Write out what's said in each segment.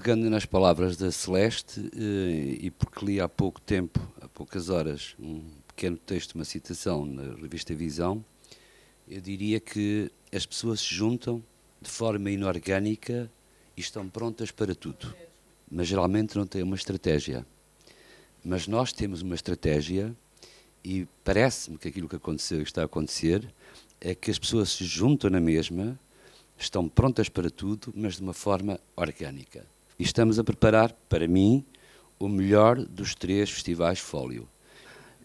pegando nas palavras da Celeste, eh, e porque li há pouco tempo, há poucas horas, um pequeno texto, uma citação na revista Visão, eu diria que as pessoas se juntam de forma inorgânica e estão prontas para tudo, mas geralmente não têm uma estratégia. Mas nós temos uma estratégia e parece-me que aquilo que aconteceu e está a acontecer é que as pessoas se juntam na mesma, estão prontas para tudo, mas de uma forma orgânica e estamos a preparar, para mim, o melhor dos três festivais Fólio.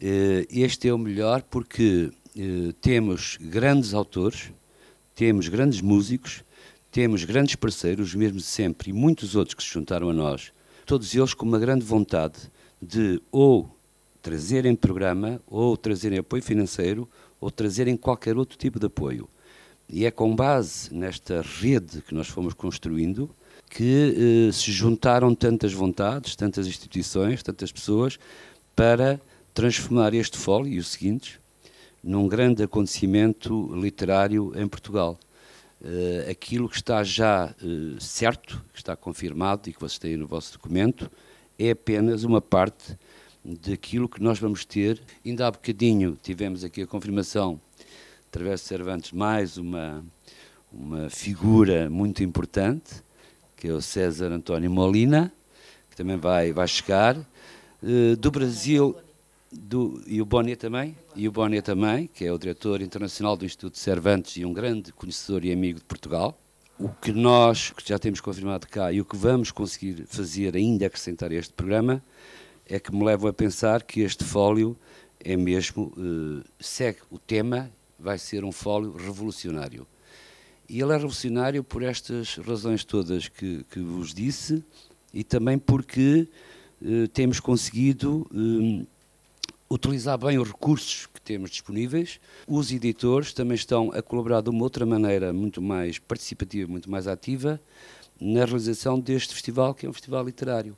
Eh, este é o melhor porque eh, temos grandes autores, temos grandes músicos, temos grandes parceiros, os mesmos sempre, e muitos outros que se juntaram a nós, todos eles com uma grande vontade de ou trazerem programa, ou trazerem apoio financeiro, ou trazerem qualquer outro tipo de apoio. E é com base nesta rede que nós fomos construindo que eh, se juntaram tantas vontades, tantas instituições, tantas pessoas, para transformar este fólio e os seguintes num grande acontecimento literário em Portugal. Uh, aquilo que está já uh, certo, que está confirmado e que vocês têm no vosso documento, é apenas uma parte daquilo que nós vamos ter. Ainda há bocadinho tivemos aqui a confirmação, através de Cervantes, mais uma, uma figura muito importante, que é o César António Molina, que também vai, vai chegar. Uh, do Brasil, do, e o Boni também, e o Boni também, que é o diretor internacional do Instituto Cervantes e um grande conhecedor e amigo de Portugal. O que nós, que já temos confirmado cá, e o que vamos conseguir fazer ainda acrescentar a este programa, é que me levam a pensar que este fólio é mesmo, uh, segue o tema, vai ser um fólio revolucionário. E ele é revolucionário por estas razões todas que, que vos disse e também porque eh, temos conseguido eh, utilizar bem os recursos que temos disponíveis. Os editores também estão a colaborar de uma outra maneira muito mais participativa, muito mais ativa, na realização deste festival, que é um festival literário.